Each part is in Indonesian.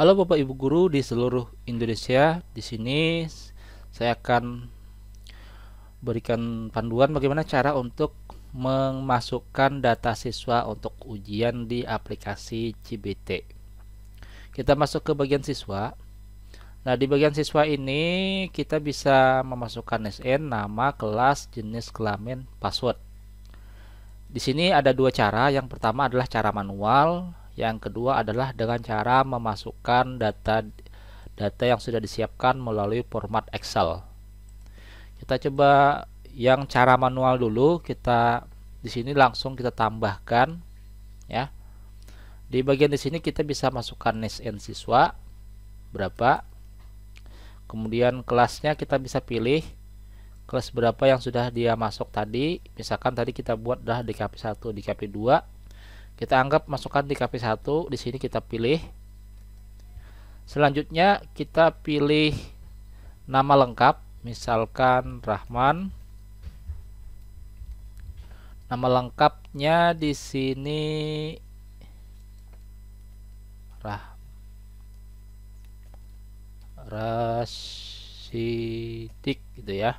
Halo Bapak Ibu guru di seluruh Indonesia. Di sini saya akan berikan panduan bagaimana cara untuk memasukkan data siswa untuk ujian di aplikasi CBT. Kita masuk ke bagian siswa. Nah, di bagian siswa ini kita bisa memasukkan SN, nama, kelas, jenis kelamin, password. Di sini ada dua cara. Yang pertama adalah cara manual, yang kedua adalah dengan cara memasukkan data data yang sudah disiapkan melalui format Excel. Kita coba yang cara manual dulu, kita di sini langsung kita tambahkan ya. Di bagian di sini kita bisa masukkan NISN siswa berapa. Kemudian kelasnya kita bisa pilih kelas berapa yang sudah dia masuk tadi. Misalkan tadi kita buat dah DKP 1, DKP 2 kita anggap masukkan di KP1, di sini kita pilih. Selanjutnya kita pilih nama lengkap, misalkan Rahman. Nama lengkapnya di sini Rah Rasidik gitu ya.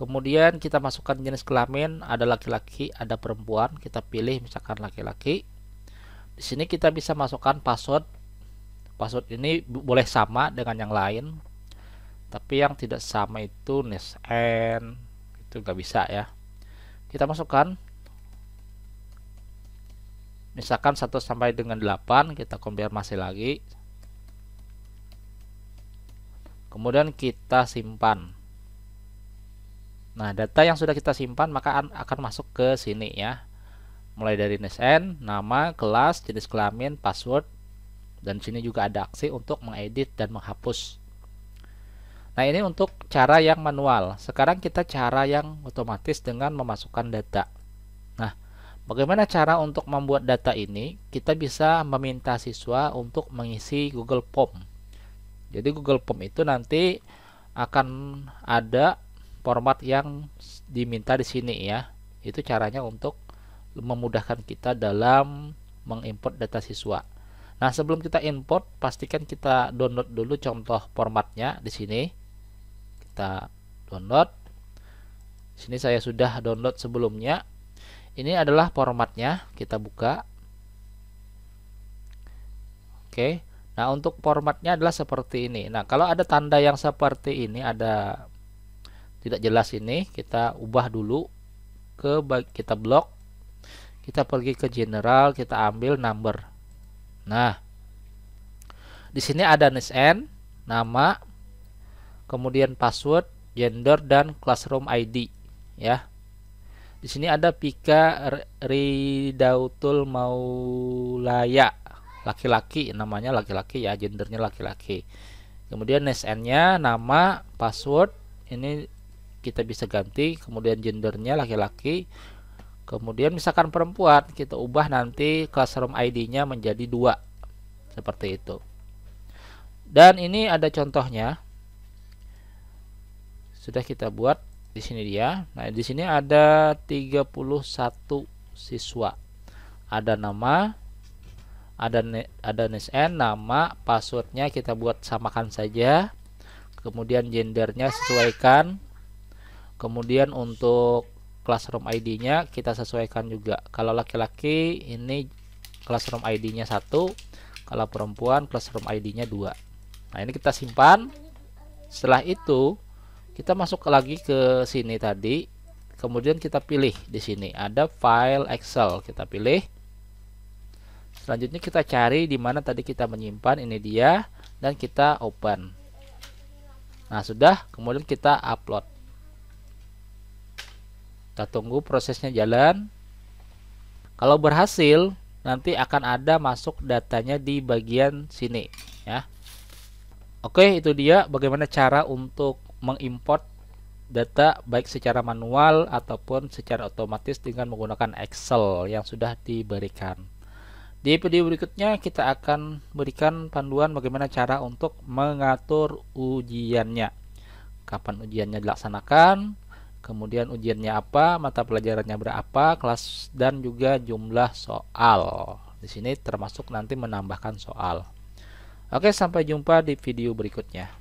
Kemudian kita masukkan jenis kelamin, ada laki-laki, ada perempuan, kita pilih misalkan laki-laki. Di sini kita bisa masukkan password. Password ini boleh sama dengan yang lain. Tapi yang tidak sama itu nesn itu nggak bisa ya. Kita masukkan misalkan 1 sampai dengan 8, kita konfirmasi lagi. Kemudian kita simpan Nah, data yang sudah kita simpan maka akan masuk ke sini ya. Mulai dari NSN, nama, kelas, jenis kelamin, password, dan sini juga ada aksi untuk mengedit dan menghapus. Nah, ini untuk cara yang manual. Sekarang kita cara yang otomatis dengan memasukkan data. Nah, bagaimana cara untuk membuat data ini? Kita bisa meminta siswa untuk mengisi Google Form. Jadi Google Form itu nanti akan ada format yang diminta di sini ya. Itu caranya untuk memudahkan kita dalam mengimport data siswa. Nah, sebelum kita import, pastikan kita download dulu contoh formatnya di sini. Kita download. Di sini saya sudah download sebelumnya. Ini adalah formatnya, kita buka. Oke. Nah, untuk formatnya adalah seperti ini. Nah, kalau ada tanda yang seperti ini, ada tidak jelas ini kita ubah dulu ke kita blok kita pergi ke general kita ambil number nah di sini ada NSN nama kemudian password gender dan classroom ID ya di sini ada Pika Ridautul Maulaya laki-laki namanya laki-laki ya gendernya laki-laki kemudian NSN nya nama password ini kita bisa ganti kemudian gendernya laki-laki kemudian misalkan perempuan kita ubah nanti classroom ID-nya menjadi dua seperti itu dan ini ada contohnya sudah kita buat di sini dia nah di sini ada 31 siswa ada nama ada ada NSN nama passwordnya kita buat samakan saja kemudian gendernya sesuaikan kemudian untuk classroom ID-nya kita sesuaikan juga kalau laki-laki ini classroom ID-nya satu kalau perempuan classroom ID-nya dua nah ini kita simpan setelah itu kita masuk lagi ke sini tadi kemudian kita pilih di sini ada file Excel kita pilih selanjutnya kita cari di mana tadi kita menyimpan ini dia dan kita open nah sudah kemudian kita upload kita tunggu prosesnya jalan. Kalau berhasil, nanti akan ada masuk datanya di bagian sini ya. Oke, itu dia bagaimana cara untuk mengimport data baik secara manual ataupun secara otomatis dengan menggunakan Excel yang sudah diberikan. Di video berikutnya kita akan berikan panduan bagaimana cara untuk mengatur ujiannya. Kapan ujiannya dilaksanakan, kemudian ujiannya apa, mata pelajarannya berapa, kelas dan juga jumlah soal. Di sini termasuk nanti menambahkan soal. Oke, sampai jumpa di video berikutnya.